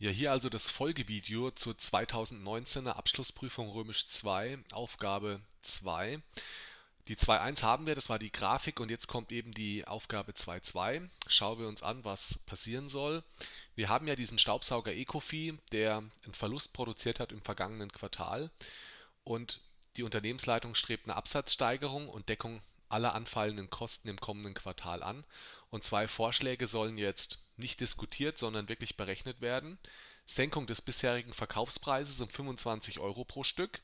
Ja, hier also das Folgevideo zur 2019er Abschlussprüfung Römisch 2, Aufgabe 2. Die 2.1 haben wir, das war die Grafik und jetzt kommt eben die Aufgabe 2.2. Schauen wir uns an, was passieren soll. Wir haben ja diesen Staubsauger Ecofi, der einen Verlust produziert hat im vergangenen Quartal und die Unternehmensleitung strebt eine Absatzsteigerung und Deckung aller anfallenden Kosten im kommenden Quartal an und zwei Vorschläge sollen jetzt nicht diskutiert, sondern wirklich berechnet werden. Senkung des bisherigen Verkaufspreises um 25 Euro pro Stück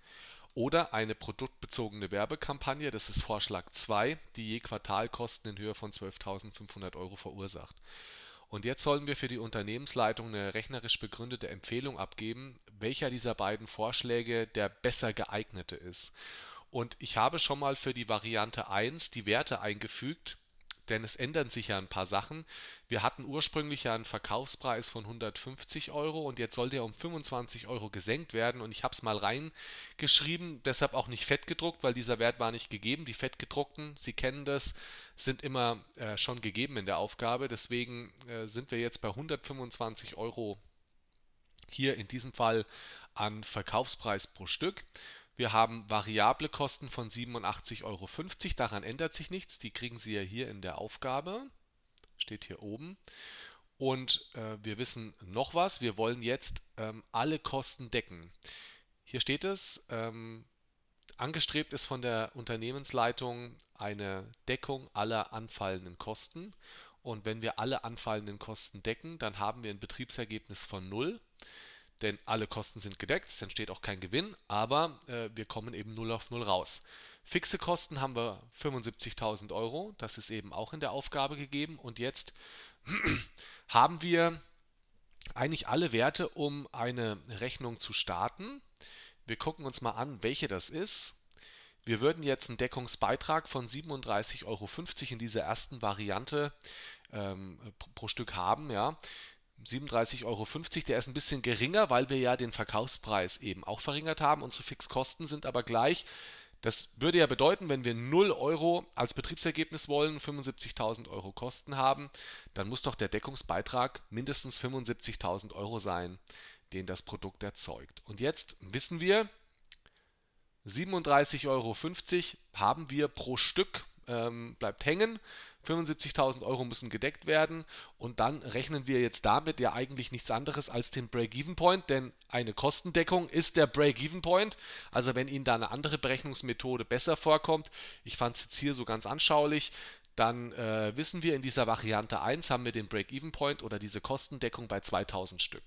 oder eine produktbezogene Werbekampagne, das ist Vorschlag 2, die je Quartal Kosten in Höhe von 12.500 Euro verursacht. Und jetzt sollen wir für die Unternehmensleitung eine rechnerisch begründete Empfehlung abgeben, welcher dieser beiden Vorschläge der besser geeignete ist. Und ich habe schon mal für die Variante 1 die Werte eingefügt, denn es ändern sich ja ein paar Sachen. Wir hatten ursprünglich ja einen Verkaufspreis von 150 Euro und jetzt soll der um 25 Euro gesenkt werden und ich habe es mal reingeschrieben, deshalb auch nicht fett gedruckt, weil dieser Wert war nicht gegeben. Die fettgedruckten, Sie kennen das, sind immer äh, schon gegeben in der Aufgabe, deswegen äh, sind wir jetzt bei 125 Euro hier in diesem Fall an Verkaufspreis pro Stück. Wir haben variable Kosten von 87,50 Euro. Daran ändert sich nichts. Die kriegen Sie ja hier in der Aufgabe. Steht hier oben. Und äh, wir wissen noch was. Wir wollen jetzt ähm, alle Kosten decken. Hier steht es. Ähm, angestrebt ist von der Unternehmensleitung eine Deckung aller anfallenden Kosten. Und wenn wir alle anfallenden Kosten decken, dann haben wir ein Betriebsergebnis von 0 denn alle Kosten sind gedeckt, es entsteht auch kein Gewinn, aber äh, wir kommen eben 0 auf 0 raus. Fixe Kosten haben wir 75.000 Euro, das ist eben auch in der Aufgabe gegeben und jetzt haben wir eigentlich alle Werte, um eine Rechnung zu starten. Wir gucken uns mal an, welche das ist. Wir würden jetzt einen Deckungsbeitrag von 37,50 Euro in dieser ersten Variante ähm, pro, Stück haben. Ja. 37,50 Euro. Der ist ein bisschen geringer, weil wir ja den Verkaufspreis eben auch verringert haben. Unsere Fixkosten sind aber gleich. Das würde ja bedeuten, wenn wir 0 Euro als Betriebsergebnis wollen, 75.000 Euro Kosten haben, dann muss doch der Deckungsbeitrag mindestens 75.000 Euro sein, den das Produkt erzeugt. Und jetzt wissen wir, 37,50 Euro haben wir pro Stück ähm, bleibt hängen. 75.000 Euro müssen gedeckt werden und dann rechnen wir jetzt damit ja eigentlich nichts anderes als den Break-Even-Point, denn eine Kostendeckung ist der Break-Even-Point. Also wenn Ihnen da eine andere Berechnungsmethode besser vorkommt, ich fand es jetzt hier so ganz anschaulich, dann äh, wissen wir in dieser Variante 1 haben wir den Break-Even-Point oder diese Kostendeckung bei 2000 Stück.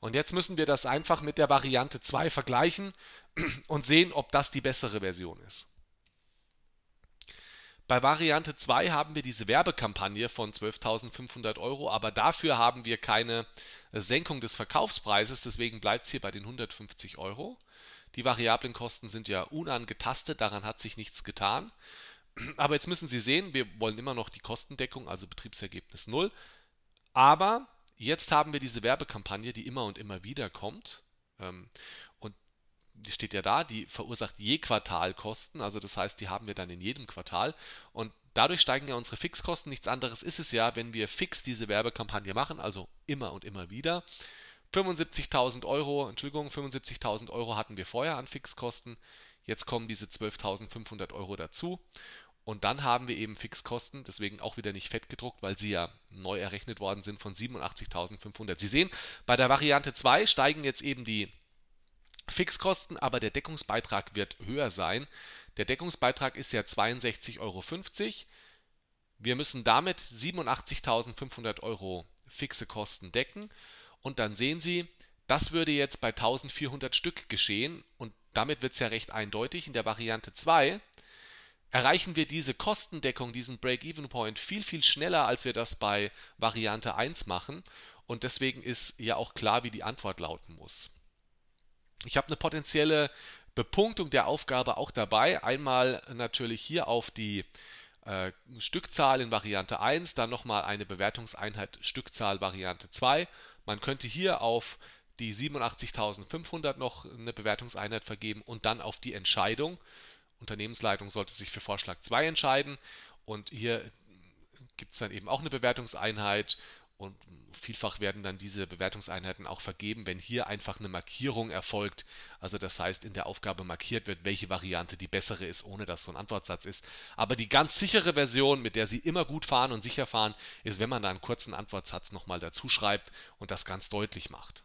Und jetzt müssen wir das einfach mit der Variante 2 vergleichen und sehen, ob das die bessere Version ist. Bei Variante 2 haben wir diese Werbekampagne von 12.500 Euro, aber dafür haben wir keine Senkung des Verkaufspreises, deswegen bleibt es hier bei den 150 Euro. Die variablen Kosten sind ja unangetastet, daran hat sich nichts getan. Aber jetzt müssen Sie sehen, wir wollen immer noch die Kostendeckung, also Betriebsergebnis 0. Aber jetzt haben wir diese Werbekampagne, die immer und immer wieder kommt. Ähm, die steht ja da, die verursacht je Quartal Kosten, also das heißt, die haben wir dann in jedem Quartal und dadurch steigen ja unsere Fixkosten. Nichts anderes ist es ja, wenn wir fix diese Werbekampagne machen, also immer und immer wieder. 75.000 Euro, Entschuldigung, 75.000 Euro hatten wir vorher an Fixkosten. Jetzt kommen diese 12.500 Euro dazu. Und dann haben wir eben Fixkosten, deswegen auch wieder nicht fett gedruckt, weil sie ja neu errechnet worden sind von 87.500. Sie sehen, bei der Variante 2 steigen jetzt eben die Fixkosten, aber der Deckungsbeitrag wird höher sein. Der Deckungsbeitrag ist ja 62,50 Euro. Wir müssen damit 87.500 Euro fixe Kosten decken. Und dann sehen Sie, das würde jetzt bei 1400 Stück geschehen. Und damit wird es ja recht eindeutig. In der Variante 2 erreichen wir diese Kostendeckung, diesen Break-Even-Point viel, viel schneller, als wir das bei Variante 1 machen. Und deswegen ist ja auch klar, wie die Antwort lauten muss. Ich habe eine potenzielle Bepunktung der Aufgabe auch dabei. Einmal natürlich hier auf die äh, Stückzahl in Variante 1, dann nochmal eine Bewertungseinheit Stückzahl Variante 2. Man könnte hier auf die 87.500 noch eine Bewertungseinheit vergeben und dann auf die Entscheidung. Unternehmensleitung sollte sich für Vorschlag 2 entscheiden und hier gibt es dann eben auch eine Bewertungseinheit und vielfach werden dann diese Bewertungseinheiten auch vergeben, wenn hier einfach eine Markierung erfolgt. Also das heißt, in der Aufgabe markiert wird, welche Variante die bessere ist, ohne dass so ein Antwortsatz ist. Aber die ganz sichere Version, mit der Sie immer gut fahren und sicher fahren, ist, wenn man da einen kurzen Antwortsatz nochmal dazu schreibt und das ganz deutlich macht.